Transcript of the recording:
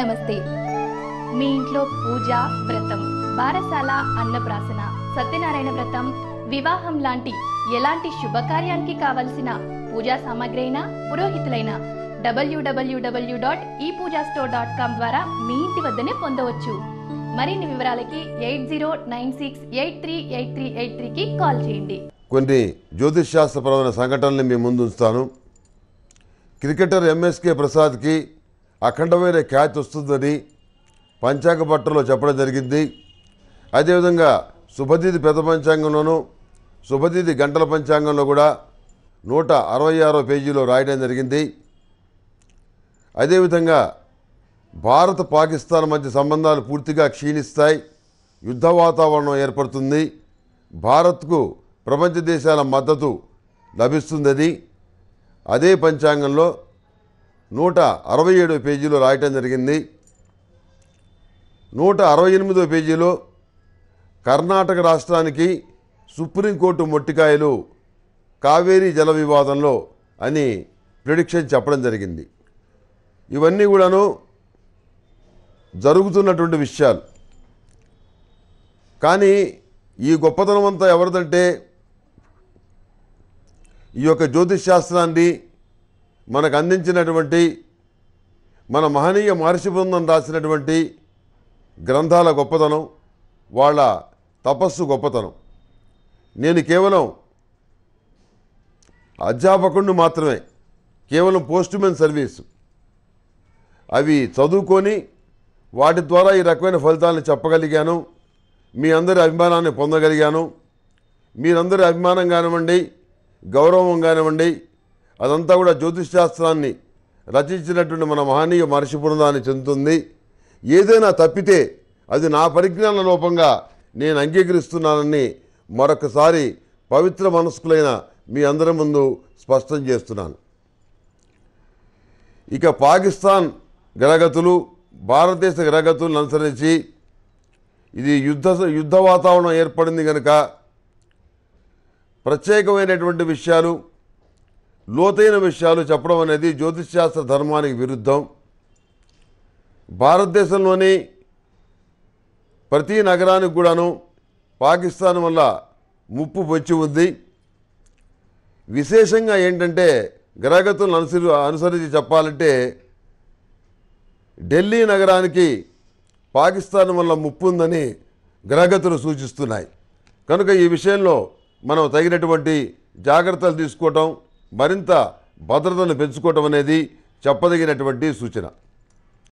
నమస్తే మీ ఇంట్లో పూజ వ్రతం బారసాల అన్నప్రాసన సత్యనారాయణ వ్రతం వివాహం లాంటి ఎలాంటి శుభకార్యానికి కావలసిన పూజా సామాగ్రి అయినా పురోహితులైన డబ్ల్యూడబ్ల్యూడబ్ల్యూ డాట్ ఈ పూజా స్టోర్ డాట్ కామ్ ద్వారా మీ ఇంటి వద్దనే పొందవచ్చు మరిన్ని వివరాలకి eight zero nine six eight three eight three eight త్రీకి కాల్ చేయండి కొన్ని జ్యోతిష్ శాస్త్రపరమైన సంఘటనలు మీ ముందుంచుతాను క్రికెటర్ ఎంఎస్కే ప్రసాద్కి అఖండమైన ఖ్యాతి వస్తుందని పంచాంగ పట్టలో చెప్పడం జరిగింది అదేవిధంగా శుభతిథి పెద్ద పంచాంగంలోనూ శుభతిథి గంటల పంచాంగంలో కూడా నూట అరవై ఆరో పేజీలో రాయడం జరిగింది అదేవిధంగా భారత పాకిస్తాన్ మధ్య సంబంధాలు పూర్తిగా క్షీణిస్తాయి యుద్ధ వాతావరణం ఏర్పడుతుంది భారత్కు ప్రపంచ దేశాల మద్దతు లభిస్తుందని అదే పంచాంగంలో నూట అరవై ఏడో పేజీలో రాయటం జరిగింది నూట అరవై ఎనిమిదో పేజీలో కర్ణాటక రాష్ట్రానికి సుప్రీంకోర్టు మొట్టికాయలు కావేరీ జల వివాదంలో అని ప్రిడిక్షన్ చెప్పడం జరిగింది ఇవన్నీ కూడాను జరుగుతున్నటువంటి విషయాలు కానీ ఈ గొప్పతనం అంతా ఎవరిదంటే ఈ యొక్క జ్యోతిష్ శాస్త్రాన్ని మనకు అందించినటువంటి మన మహనీయ మహర్షి బృందం రాసినటువంటి గ్రంథాల గొప్పతనం వాళ్ళ తపస్సు గొప్పతనం నేను కేవలం అధ్యాపకుడిని మాత్రమే కేవలం పోస్ట్మెన్ సర్వీస్ అవి చదువుకొని వాటి ద్వారా ఈ రకమైన ఫలితాలను చెప్పగలిగాను మీ అందరి అభిమానాన్ని పొందగలిగాను మీరందరి అభిమానం కానివ్వండి గౌరవం కానివ్వండి అదంతా కూడా శాస్త్రాన్ని రచించినటువంటి మన మహనీయ మహర్షి బృందాన్ని చెందుతుంది ఏదైనా తప్పితే అది నా పరిజ్ఞాన లోపంగా నేను అంగీకరిస్తున్నానని మరొకసారి పవిత్ర మనస్కులైన మీ అందరి ముందు స్పష్టం చేస్తున్నాను ఇక పాకిస్తాన్ గ్రహగతులు భారతదేశ గ్రహగతులను అనుసరించి ఇది యుద్ధ యుద్ధ వాతావరణం ఏర్పడింది కనుక ప్రత్యేకమైనటువంటి విషయాలు లోతైన విషయాలు చెప్పడం అనేది జ్యోతిష్శాస్త్ర ధర్మానికి విరుద్ధం భారతదేశంలోని ప్రతి నగరానికి కూడాను పాకిస్తాన్ వల్ల ముప్పు వచ్చి ఉంది విశేషంగా ఏంటంటే గ్రహగతులను అనుసరి అనుసరించి చెప్పాలంటే ఢిల్లీ నగరానికి పాకిస్తాన్ వల్ల ముప్పు ఉందని గ్రహగతులు సూచిస్తున్నాయి కనుక ఈ విషయంలో మనం తగినటువంటి జాగ్రత్తలు తీసుకోవటం మరింత భద్రతను పెంచుకోవటం అనేది చెప్పదగినటువంటి సూచన